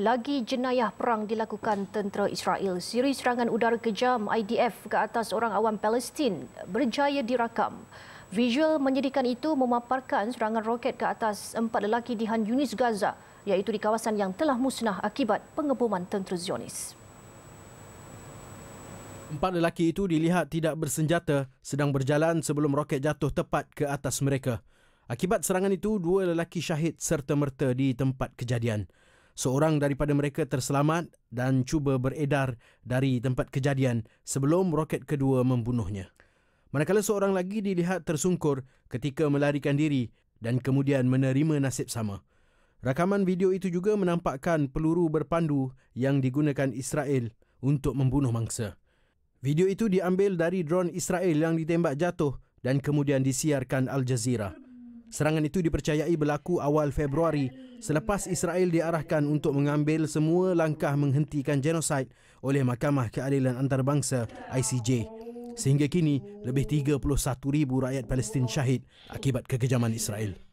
lagi jenayah perang dilakukan tentera Israel. Siri serangan udara kejam IDF ke atas orang awam Palestin berjaya dirakam. Visual menyedihkan itu memaparkan serangan roket ke atas empat lelaki di Han Yunis Gaza iaitu di kawasan yang telah musnah akibat pengeboman tentera Zionis. Empat lelaki itu dilihat tidak bersenjata sedang berjalan sebelum roket jatuh tepat ke atas mereka. Akibat serangan itu, dua lelaki syahid serta merta di tempat kejadian. Seorang daripada mereka terselamat dan cuba beredar dari tempat kejadian sebelum roket kedua membunuhnya. Manakala seorang lagi dilihat tersungkur ketika melarikan diri dan kemudian menerima nasib sama. Rakaman video itu juga menampakkan peluru berpandu yang digunakan Israel untuk membunuh mangsa. Video itu diambil dari drone Israel yang ditembak jatuh dan kemudian disiarkan Al Jazeera. Serangan itu dipercayai berlaku awal Februari selepas Israel diarahkan untuk mengambil semua langkah menghentikan genosid oleh Mahkamah Keadilan Antarabangsa ICJ. Sehingga kini, lebih 31,000 rakyat Palestin syahid akibat kekejaman Israel.